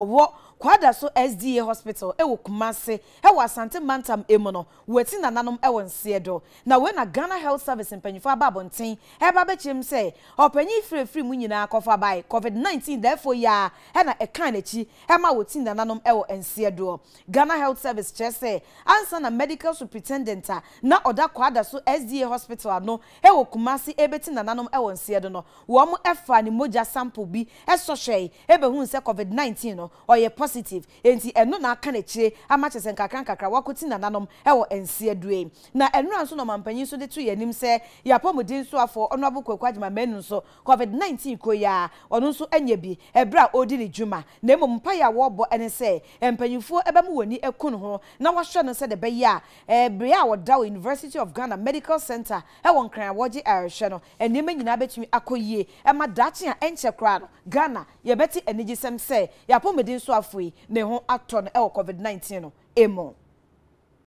what kwada so sda hospital ɛwɔ kumase ɛwɔ asante mantam emu no wɔti nananom ɛwɔ nseɛ do na wɔn na ghana health service mpanyinfoɔ aba abɔnten ɛba abɛkyerɛm sɛ ɔpanyin free mu nyinaa kɔfa bai, covid nineteen dɛɛfo yaa ɛna ɛkan n'akyi ɛma wɔti nananom ɛwɔ nseɛ do ghana health service kyerɛ sɛ ansa na medical superintendent na ɔda kwada so sda hospital ano ɛwɔ kumase ɛbɛti nananom ɛwɔ nseɛ do no wɔn ɛfa ne mogya sample bi ɛsɔ hwɛɛ ɛbɛhu sɛ covid nineteen no ɔyɛ pɔs positive nti ɛno na aka n'akyire ama kyɛ sɛ nkakra nkakra wakɔti nananom ɛwɔ nsia due na ɛnura nso na ɔmampanyin nso de tu yɛ anim sɛ yɛapɔmuden nso afɔ ɔno abo kwa agyima mɛnu nso covid nineteen ko yia ɔno nso ɛnyɛ bi ɛbrɛ a ɔdi ne dwuma na mmom mpaeɛ a wɔrebɔ ɛne sɛ mpanyinfoɔ ɛbɛmu wɔn ani ɛko ne ho na wɔahwɛ no sɛ de bɛyɛ ya ɛbrɛ a wɔda university of ghana medical center ɛwɔ nkran wɔgye ɛrehwɛ no nneɛma nyinaa bɛtumi akɔ yie ɛma daakye a ɛnkyɛ koraa no ghana yɛbɛte anigyesɛm sɛ yɛapɔmuden nso afɔ amanfoɔ yi ne ho atɔ no eh, ɛwɔ covid nineteen no emu.